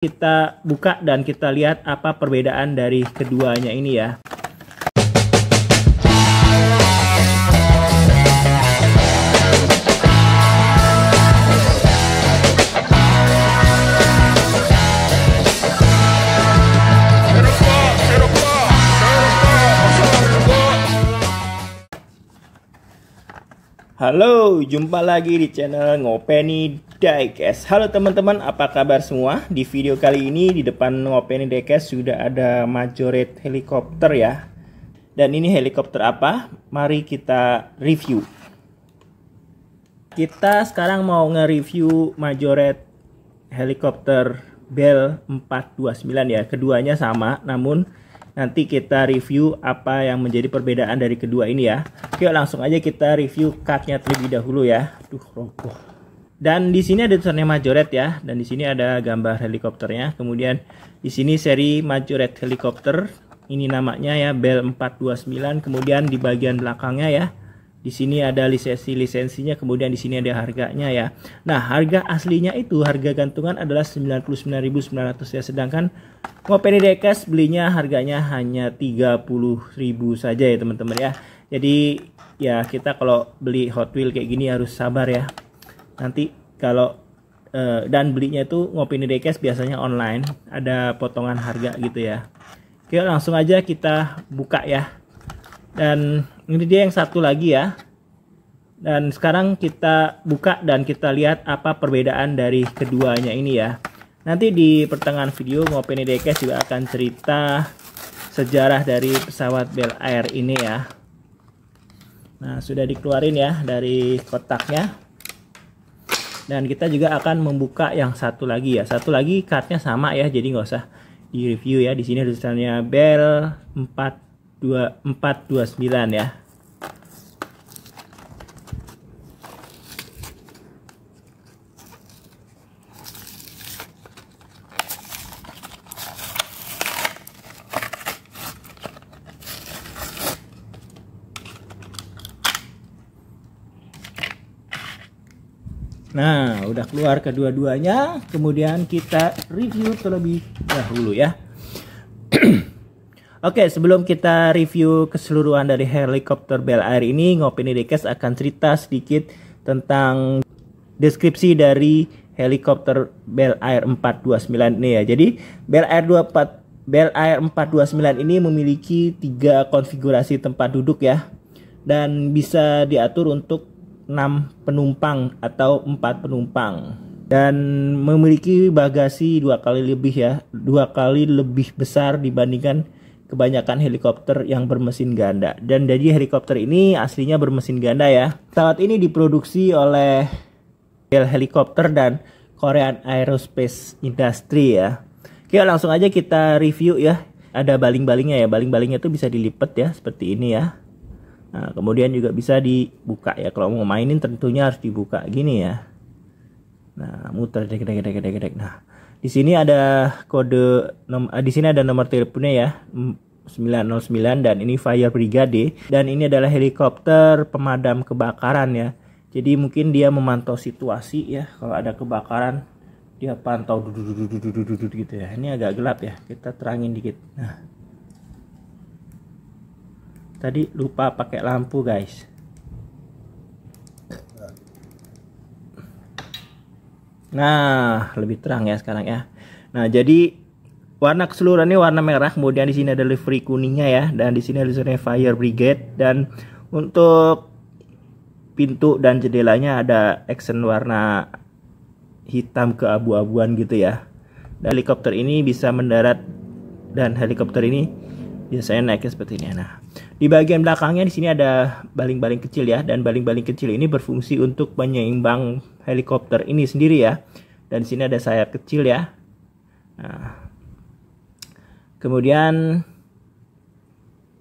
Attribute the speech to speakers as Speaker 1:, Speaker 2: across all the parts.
Speaker 1: kita buka dan kita lihat apa perbedaan dari keduanya ini ya. Halo, jumpa lagi di channel Ngopeni Diecast. Halo teman-teman, apa kabar semua? Di video kali ini di depan Ngopeni Diecast sudah ada Majorette helikopter ya. Dan ini helikopter apa? Mari kita review. Kita sekarang mau nge-review Majorette helikopter Bell 429 ya. Keduanya sama, namun nanti kita review apa yang menjadi perbedaan dari kedua ini ya oke langsung aja kita review cardnya terlebih dahulu ya Duh, roboh dan di sini ada tulisannya Majoret ya dan di sini ada gambar helikopternya kemudian di sini seri Majoret helikopter ini namanya ya Bell 429 kemudian di bagian belakangnya ya di sini ada lisensi-lisensinya, kemudian di sini ada harganya ya. Nah, harga aslinya itu harga gantungan adalah 99.900 ya, sedangkan Ngopeni Dekas belinya harganya hanya 30.000 saja ya, teman-teman ya. Jadi ya kita kalau beli Hot Wheel kayak gini harus sabar ya. Nanti kalau eh, dan belinya itu Ngopeni dekes biasanya online, ada potongan harga gitu ya. Oke, langsung aja kita buka ya. Dan ini dia yang satu lagi ya. Dan sekarang kita buka dan kita lihat apa perbedaan dari keduanya ini ya. Nanti di pertengahan video Ngopeni Dekes juga akan cerita sejarah dari pesawat Bel Air ini ya. Nah, sudah dikeluarin ya dari kotaknya. Dan kita juga akan membuka yang satu lagi ya. Satu lagi kartnya sama ya, jadi nggak usah di review ya. Di sini tulisannya Bell 4 2429 ya. Nah, udah keluar kedua-duanya, kemudian kita review terlebih dahulu ya. Oke, sebelum kita review keseluruhan dari helikopter Bel Air ini, Ngopi Nidekes akan cerita sedikit tentang deskripsi dari helikopter Bel Air 429 ini ya. Jadi, Bel Air 24 Bel Air 429 ini memiliki tiga konfigurasi tempat duduk ya dan bisa diatur untuk 6 penumpang atau 4 penumpang dan memiliki bagasi dua kali lebih ya dua kali lebih besar dibandingkan kebanyakan helikopter yang bermesin ganda. Dan jadi helikopter ini aslinya bermesin ganda ya. Pesawat ini diproduksi oleh Bell Helicopter dan Korean Aerospace Industry ya. Oke langsung aja kita review ya. Ada baling-balingnya ya. Baling-balingnya itu bisa dilipat ya seperti ini ya. Nah, kemudian juga bisa dibuka ya. Kalau mau mainin tentunya harus dibuka gini ya. Nah, muter dek dek dek dek dek. Nah, di sini ada kode eh, di sini ada nomor teleponnya ya 909 dan ini Fire Brigade dan ini adalah helikopter pemadam kebakaran ya. Jadi mungkin dia memantau situasi ya kalau ada kebakaran dia pantau gitu ya. Ini agak gelap ya. Kita terangin dikit. Nah. Tadi lupa pakai lampu guys. Nah, lebih terang ya sekarang ya. Nah, jadi warna keseluruhannya warna merah, kemudian di sini ada livery kuningnya ya, dan di sini ada Fire Brigade dan untuk pintu dan jendelanya ada action warna hitam ke abu-abuan gitu ya. Dan helikopter ini bisa mendarat dan helikopter ini biasanya naiknya seperti ini. Nah, di bagian belakangnya di sini ada baling-baling kecil ya dan baling-baling kecil ini berfungsi untuk menyeimbang helikopter ini sendiri ya. Dan di sini ada sayap kecil ya. Nah. Kemudian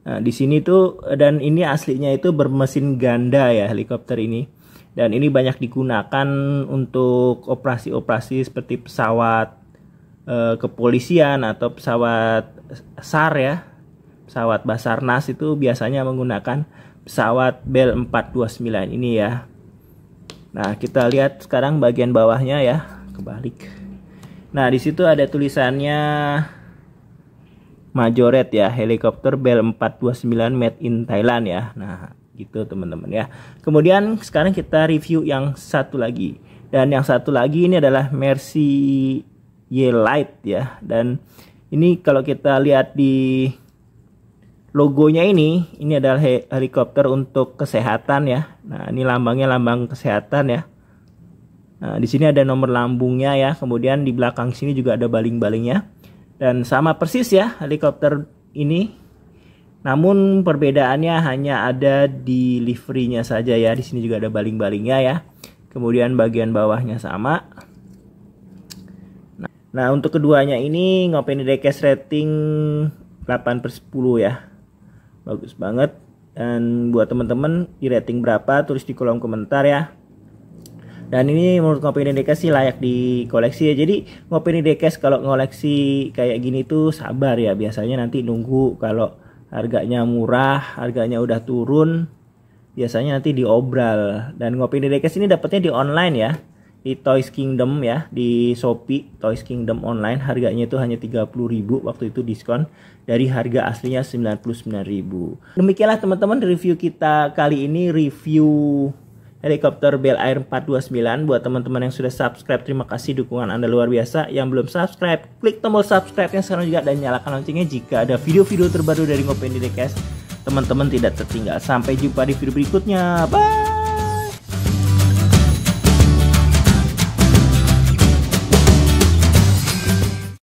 Speaker 1: nah, di sini tuh dan ini aslinya itu bermesin ganda ya helikopter ini. Dan ini banyak digunakan untuk operasi-operasi seperti pesawat eh, kepolisian atau pesawat SAR ya pesawat Basarnas itu biasanya menggunakan pesawat Bell 429 ini ya. Nah, kita lihat sekarang bagian bawahnya ya, kebalik. Nah, di situ ada tulisannya Majoret ya, helikopter Bell 429 made in Thailand ya. Nah, gitu teman-teman ya. Kemudian sekarang kita review yang satu lagi. Dan yang satu lagi ini adalah Mercy Y Light ya. Dan ini kalau kita lihat di logonya ini ini adalah helikopter untuk kesehatan ya nah ini lambangnya lambang kesehatan ya nah di sini ada nomor lambungnya ya kemudian di belakang sini juga ada baling-balingnya dan sama persis ya helikopter ini namun perbedaannya hanya ada di liverynya saja ya di sini juga ada baling-balingnya ya kemudian bagian bawahnya sama nah, nah untuk keduanya ini Ngopeni Dekes rating 8 per 10 ya bagus banget dan buat teman-teman di rating berapa tulis di kolom komentar ya dan ini menurut ngopi Indonesia sih layak di koleksi ya jadi ngopi Indonesia kalau ngoleksi kayak gini tuh sabar ya biasanya nanti nunggu kalau harganya murah harganya udah turun biasanya nanti diobral dan ngopi Indonesia ini dapatnya di online ya di Toys Kingdom ya di Shopee Toys Kingdom online harganya itu hanya 30.000 waktu itu diskon dari harga aslinya 99.000. Demikianlah teman-teman review kita kali ini review helikopter Bell Air 429 buat teman-teman yang sudah subscribe terima kasih dukungan Anda luar biasa yang belum subscribe klik tombol subscribe yang sekarang juga dan nyalakan loncengnya jika ada video-video terbaru dari Ngopen teman-teman tidak tertinggal sampai jumpa di video berikutnya bye